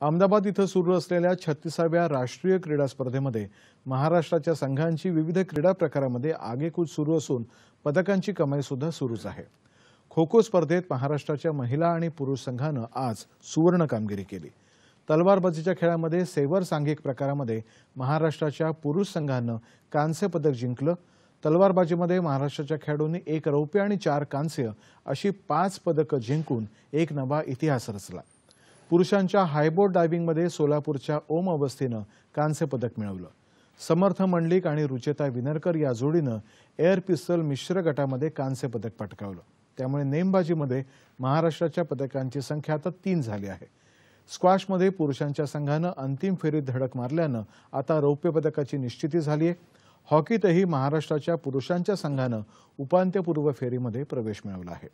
अहमदाबाद इथं सुरू असलेल्या छत्तीसाव्या राष्ट्रीय क्रीडा स्पर्धेमध्ये महाराष्ट्राच्या संघांची विविध क्रीडा प्रकारामध्ये आगेकूच सुरू असून पदकांची कमाई सुद्धा सुरूच आहे खो खो स्पर्धेत महाराष्ट्राच्या महिला आणि पुरुष संघानं आज सुवर्ण कामगिरी केली तलवारबाजीच्या खेळामध्ये सेवर सांघिक प्रकारामध्ये महाराष्ट्राच्या पुरुष संघानं कांस्य पदक जिंकलं तलवारबाजीमध्ये महाराष्ट्राच्या खेळाडूंनी एक रौप्य आणि चार कांस्य अशी पाच पदकं जिंकून एक नवा इतिहास रचला पुरुषांच्या हायबोट डायव्हिंगमध्ये सोलापूरच्या ओम अवस्थेनं कांस्य पदक मिळवलं समर्थ मंडलिक आणि रुचेता विनरकर या जोडीनं एअर पिस्तल मिश्र गटामध्ये कांस्य पदक पटकावलं त्यामुळे नेमबाजीमध्ये महाराष्ट्राच्या पदकांची संख्या आता तीन झाली आहे स्क्वॅशमध्ये पुरुषांच्या संघानं अंतिम फेरीत धडक मारल्यानं आता रौप्य पदकाची निश्चिती झाली आहे हॉकीतही महाराष्ट्राच्या पुरुषांच्या संघानं उपांत्यपूर्व फेरीमध्ये प्रवेश मिळवला आहे